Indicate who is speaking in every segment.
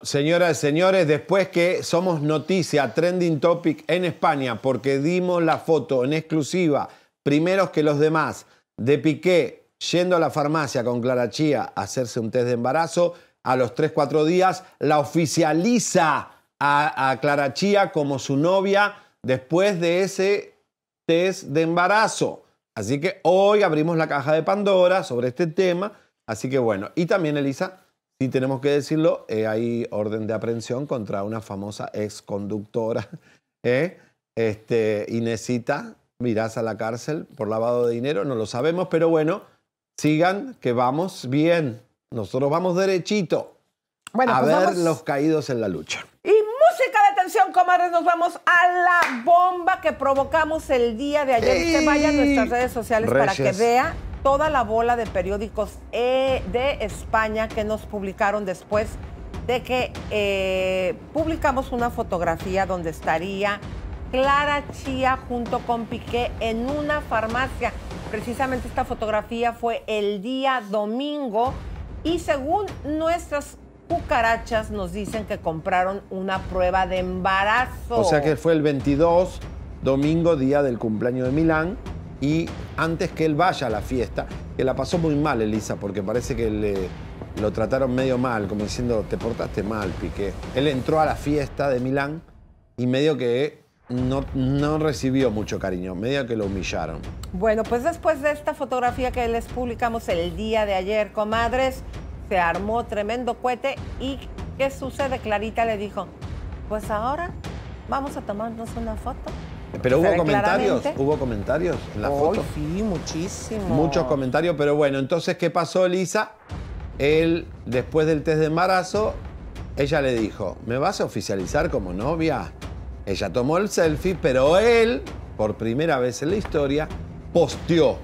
Speaker 1: Señoras y señores, después que somos noticia, trending topic en España, porque dimos la foto en exclusiva, primeros que los demás, de Piqué yendo a la farmacia con Clara Chía a hacerse un test de embarazo, a los 3-4 días la oficializa a, a Clara Chía como su novia después de ese test de embarazo. Así que hoy abrimos la caja de Pandora sobre este tema. Así que bueno, y también Elisa, Sí tenemos que decirlo, eh, hay orden de aprehensión contra una famosa ex conductora ¿eh? este, Inesita Mirás a la cárcel por lavado de dinero, no lo sabemos, pero bueno, sigan que vamos bien. Nosotros vamos derechito a pues ver los caídos en la lucha.
Speaker 2: Y música de atención, comadres, nos vamos a la bomba que provocamos el día de ayer. Y... vaya nuestras redes sociales
Speaker 3: para que vea
Speaker 2: toda la bola de periódicos eh, de España que nos publicaron después de que eh, publicamos una fotografía donde estaría Clara Chía junto con Piqué en una farmacia. Precisamente esta fotografía fue el día domingo y según nuestras cucarachas nos dicen que compraron una prueba de embarazo. O sea que
Speaker 1: fue el 22, domingo, día del cumpleaños de Milán y antes que él vaya a la fiesta, que la pasó muy mal Elisa, porque parece que le, lo trataron medio mal, como diciendo, te portaste mal, Piqué. Él entró a la fiesta de Milán y medio que no, no, recibió mucho cariño, medio que lo humillaron.
Speaker 2: Bueno, pues después de esta fotografía que les publicamos el día de ayer, comadres, se armó tremendo cohete y ¿qué sucede? Clarita le dijo, pues ahora vamos a tomarnos una foto
Speaker 1: pero hubo comentarios, hubo comentarios en la foto. Sí, muchísimos. Muchos comentarios, pero bueno, entonces, ¿qué pasó, Lisa? Él, después del test de embarazo, ella le dijo, ¿me vas a oficializar como novia? Ella tomó el selfie, pero él, por primera vez en la historia, posteó.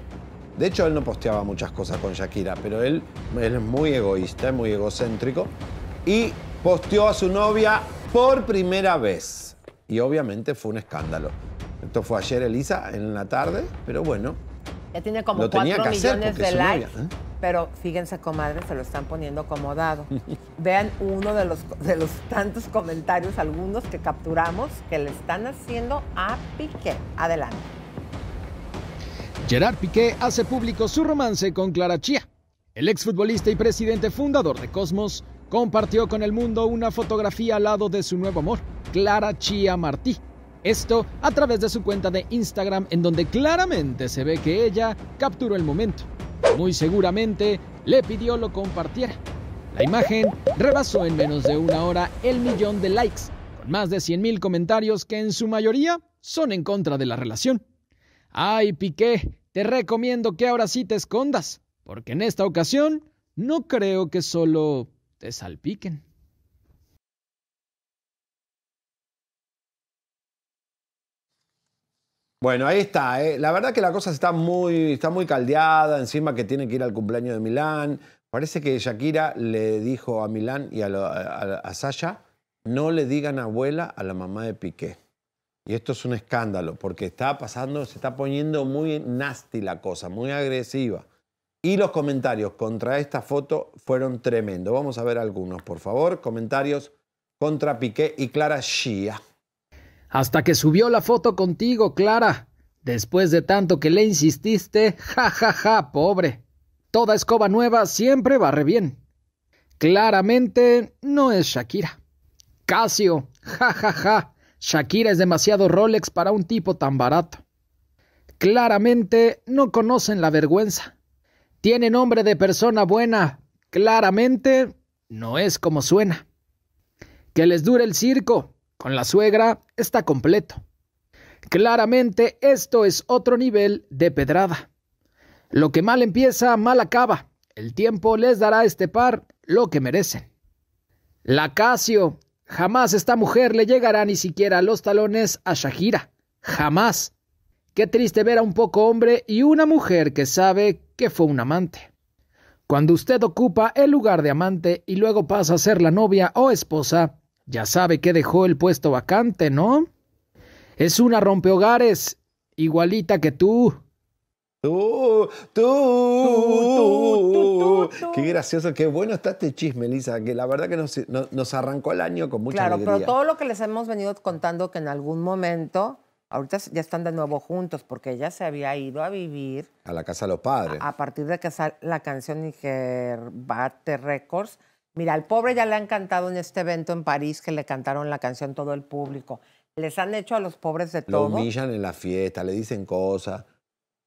Speaker 1: De hecho, él no posteaba muchas cosas con Shakira, pero él, él es muy egoísta, es muy egocéntrico. Y posteó a su novia por primera vez. Y obviamente fue un escándalo. Esto fue ayer, Elisa, en la tarde, pero bueno.
Speaker 2: Ya tiene como 4 millones de likes. ¿eh? Pero fíjense, comadre, se lo están poniendo acomodado. Vean uno de los, de los tantos comentarios, algunos que capturamos, que le están haciendo a Piqué. Adelante.
Speaker 3: Gerard Piqué hace público su romance con Clara Chía. El exfutbolista y presidente fundador de Cosmos compartió con el mundo una fotografía al lado de su nuevo amor, Clara Chía Martí, esto a través de su cuenta de Instagram en donde claramente se ve que ella capturó el momento. Muy seguramente le pidió lo compartiera. La imagen rebasó en menos de una hora el millón de likes, con más de 100.000 comentarios que en su mayoría son en contra de la relación. Ay, Piqué, te recomiendo que ahora sí te escondas, porque en esta ocasión no creo que solo te salpiquen.
Speaker 1: Bueno, ahí está. Eh. La verdad que la cosa está muy, está muy caldeada, encima que tiene que ir al cumpleaños de Milán. Parece que Shakira le dijo a Milán y a, Sasha, no le digan abuela a la mamá de Piqué. Y esto es un escándalo, porque está pasando, se está poniendo muy nasty la cosa, muy agresiva. Y los comentarios contra esta foto fueron tremendo. Vamos a ver algunos, por
Speaker 3: favor. Comentarios contra Piqué y Clara Shia. Hasta que subió la foto contigo, Clara. Después de tanto que le insististe, ja, ja, ja, pobre. Toda escoba nueva siempre barre bien. Claramente no es Shakira. Casio, ja, ja, ja. Shakira es demasiado Rolex para un tipo tan barato. Claramente no conocen la vergüenza. Tiene nombre de persona buena. Claramente no es como suena. Que les dure el circo. Con la suegra está completo. Claramente esto es otro nivel de pedrada. Lo que mal empieza, mal acaba. El tiempo les dará a este par lo que merecen. La Casio. Jamás esta mujer le llegará ni siquiera a los talones a Shahira. Jamás. Qué triste ver a un poco hombre y una mujer que sabe que fue un amante. Cuando usted ocupa el lugar de amante y luego pasa a ser la novia o esposa, ya sabe que dejó el puesto vacante, ¿no? Es una rompehogares, igualita que tú. Tú,
Speaker 1: tú, tú, tú, Qué gracioso, qué bueno está este chisme, Lisa, que la verdad que nos, arrancó el año con mucha claro, Claro, pero todo
Speaker 2: lo que les hemos venido contando que en algún momento, ahorita ya están de nuevo juntos, porque ella se había ido a vivir...
Speaker 1: A la casa de los padres.
Speaker 2: A, partir de que la canción Bate Records, Mira, al pobre ya le han cantado en este evento en París que le cantaron la canción todo el público. Les han hecho a los
Speaker 1: pobres de todo. Lo humillan en la fiesta, le dicen cosas.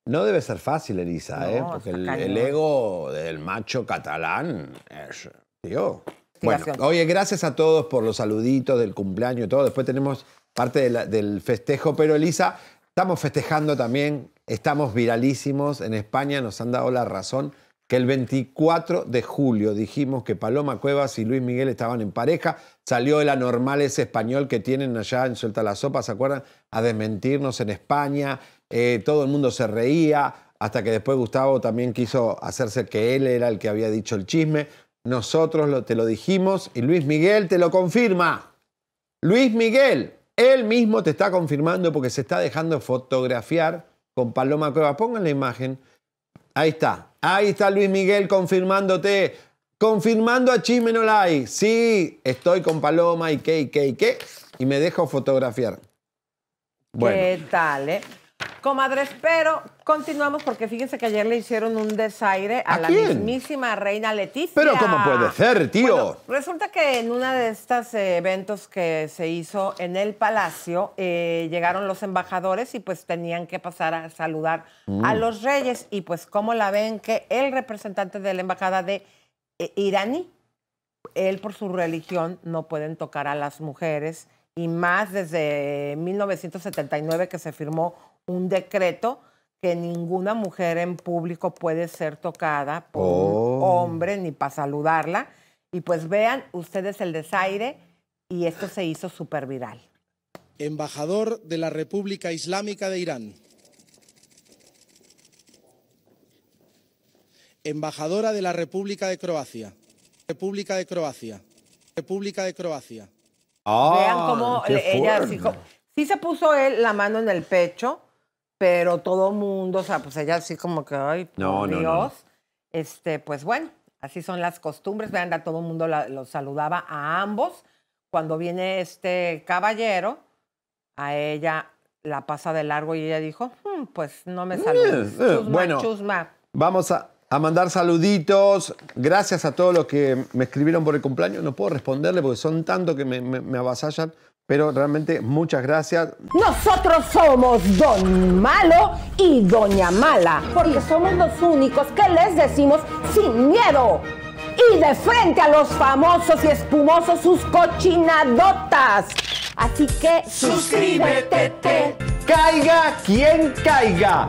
Speaker 1: No debe ser fácil, Elisa, ¿eh? porque el, ego del macho catalán es. Bueno, oye, gracias a todos por los saluditos del cumpleaños y todo. Después tenemos parte del festejo, pero Elisa, estamos festejando también, estamos viralísimos. En España nos han dado la razón que el 24 de julio dijimos que Paloma Cuevas y Luis Miguel estaban en pareja, salió el anormal ese español que tienen allá en Suelta la Sopa, ¿se acuerdan? A desmentirnos en España, eh, todo el mundo se reía, hasta que después Gustavo también quiso hacerse que él era el que había dicho el chisme. Nosotros lo, te lo dijimos y Luis Miguel te lo confirma. Luis Miguel, él mismo te está confirmando porque se está dejando fotografiar con Paloma Cuevas. Pongan la imagen Ahí está. Ahí está Luis Miguel confirmándote. Confirmando a Chimenolai. Sí, estoy con Paloma y qué, y qué, y qué. Y me dejo fotografiar. ¿Qué
Speaker 2: tal, eh? Comadres, pero continuamos porque fíjense que ayer le hicieron un desaire a, la mismísima reina Leticia. Pero ¿cómo puede
Speaker 1: ser, tío?
Speaker 2: resulta que en uno de estos eh, eventos que se hizo en el palacio, eh, llegaron los embajadores y pues tenían que pasar a saludar a mm. los reyes. Y pues, ¿cómo la ven? Que el representante de la embajada de Irán eh, Iraní, él por su religión no pueden tocar a las mujeres. Y más desde 1979 que se firmó un decreto que ninguna mujer en público puede ser tocada por un oh. hombre ni para saludarla. Y pues vean ustedes el desaire y esto se hizo súper viral.
Speaker 1: Embajador de la República Islámica de Irán. Embajadora de la República de Croacia. República de Croacia. República de Croacia. Ah, Vean cómo ah, ella
Speaker 2: sí se puso él la mano en el pecho pero todo mundo, o sea, pues ella así como que, ay,
Speaker 1: por Dios.
Speaker 2: Este, pues bueno, así son las costumbres. Vean, todo todo mundo los saludaba a ambos. Cuando viene este caballero, a ella la pasa de largo y ella dijo, hmm, pues no me saludes. Mm, eh, bueno, chusma.
Speaker 1: Vamos a, a mandar saluditos. Gracias a todos los que me escribieron por el cumpleaños. No puedo responderle porque son tantos que me, avasallan. Pero realmente muchas gracias. Nosotros somos Don Malo y Doña Mala, porque somos los
Speaker 2: únicos que les decimos sin miedo y de frente a los famosos y espumosos sus cochinadotas. Así que suscríbete.
Speaker 1: Caiga quien caiga.